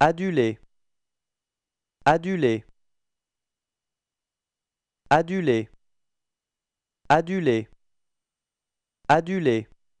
Adulé. Adulé. Adulé. Adulé. Adulé.